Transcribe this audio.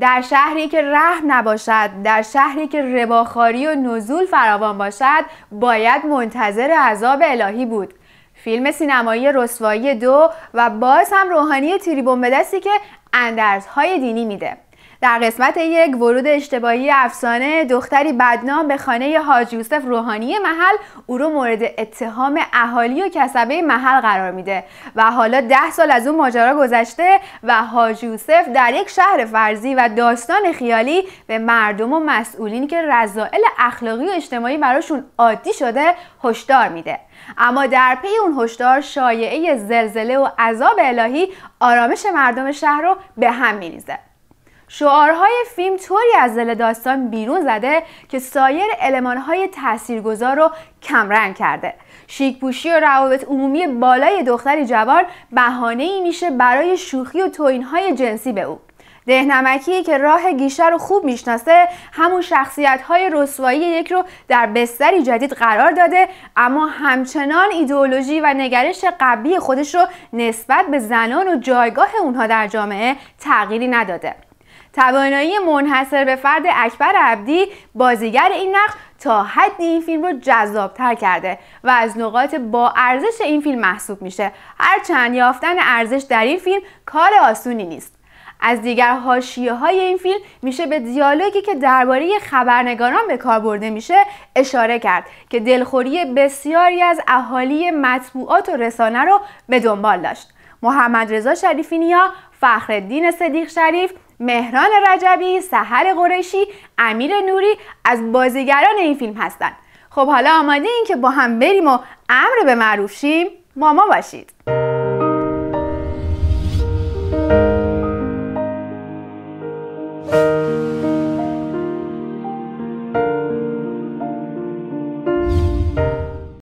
در شهری که رحم نباشد در شهری که رباخاری و نزول فراوان باشد باید منتظر عذاب الهی بود فیلم سینمایی رسوایی دو و باز هم روحانی تریبون به دستی که اندرزهای دینی میده در قسمت یک ورود اشتباهی افسانه دختری بدنام به خانه حاج یوسف روحانی محل او رو مورد اتهام اهالی و کسبه محل قرار میده و حالا ده سال از اون ماجرا گذشته و حاج یوسف در یک شهر فرضی و داستان خیالی به مردم و مسئولین که رضائل اخلاقی و اجتماعی براشون عادی شده هشدار میده اما در پی اون هشدار شایعه زلزله و عذاب الهی آرامش مردم شهر رو به هم میریزه شعارهای فیلم طوری از دل داستان بیرون زده که سایر المانهای تاثیرگذار رو کمرنگ کرده شیکپوشی و روابط عمومی بالای دختری جوان بهانه ای میشه برای شوخی و توینهای جنسی به او دهنمکی که راه گیشه رو خوب میشناسه همون شخصیت های رسوایی یک رو در بستری جدید قرار داده اما همچنان ایدئولوژی و نگرش قبلی خودش رو نسبت به زنان و جایگاه اونها در جامعه تغییری نداده توانایی منحصر به فرد اکبر عبدی بازیگر این نقش تا حدی این فیلم رو جذابتر کرده و از نقاط با ارزش این فیلم محسوب میشه هرچند یافتن ارزش در این فیلم کار آسونی نیست از دیگر حاشیه های این فیلم میشه به دیالوگی که درباره خبرنگاران به کار برده میشه اشاره کرد که دلخوری بسیاری از اهالی مطبوعات و رسانه رو به دنبال داشت محمد رضا شریفی نیا، فخرالدین صدیق شریف مهران رجبی، سحر قریشی، امیر نوری از بازیگران این فیلم هستند. خب حالا آماده این که با هم بریم و امر به معروف شیم؟ با باشید.